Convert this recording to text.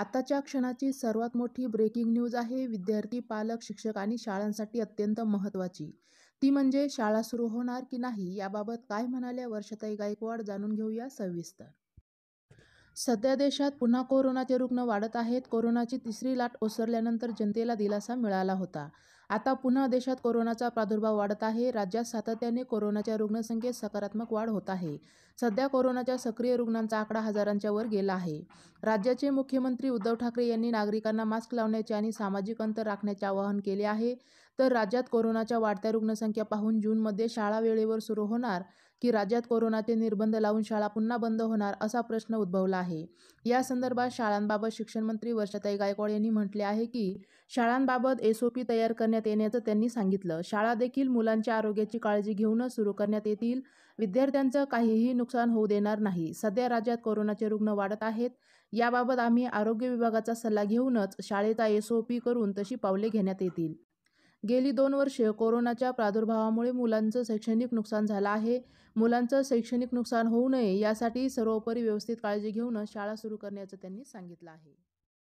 आताच्या क्षणाची सर्वात मोठी ब्रेकिंग न्यूज आहे विद्यार्थी पालक शिक्षक आणि शाळांसाठी अत्यंत महत्त्वाची ती म्हणजे शाळा सुरू होणार की नाही याबाबत काय म्हणाल्या वर्षताई गायकवाड जाणून घेऊया सविस्तर सध्या देशात पुन्हा कोरोनाचे रुग्ण वाढत आहेत कोरोनाची तिसरी लाट ओसरल्यानंतर जनतेला दिलासा मिळाला होता आता पुन्हा देशात कोरोनाचा प्रादुर्भाव वाढत आहे राज्यात सातत्याने कोरोनाच्या रुग्णसंख्येत सकारात्मक वाढ होत आहे सध्या कोरोनाच्या सक्रिय रुग्णांचा आकडा हजारांच्या वर गेला आहे राज्याचे मुख्यमंत्री उद्धव ठाकरे यांनी नागरिकांना मास्क लावण्याचे आणि सामाजिक अंतर राखण्याचे आवाहन केले आहे तर राज्यात कोरोनाच्या वाढत्या रुग्णसंख्या पाहून जूनमध्ये शाळा वेळेवर सुरू होणार की राज्यात कोरोनाचे निर्बंध लावून शाळा पुन्हा बंद होणार असा प्रश्न उद्भवला आहे या संदर्भात शाळांबाबत शिक्षणमंत्री वर्षाताई गायकवाड यांनी म्हटले आहे की शाळांबाबत एसओपी तयार करण्यात येण्याचं त्यांनी सांगितलं शाळा देखील मुलांच्या आरोग्याची काळजी घेऊनच सुरू करण्यात येतील विद्यार्थ्यांचं काहीही नुकसान होऊ देणार नाही सध्या राज्यात कोरोनाचे रुग्ण वाढत आहेत याबाबत आम्ही आरोग्य विभागाचा सल्ला घेऊनच शाळेचा एसओपी करून तशी पावले घेण्यात येतील गेली दोन वर्षे कोरोनाच्या प्रादुर्भावामुळे मुलांचं शैक्षणिक नुकसान झालं आहे मुलांचं शैक्षणिक नुकसान होऊ नये यासाठी सर्वोपरी व्यवस्थित काळजी घेऊन शाळा सुरू करण्याचं त्यांनी सांगितलं आहे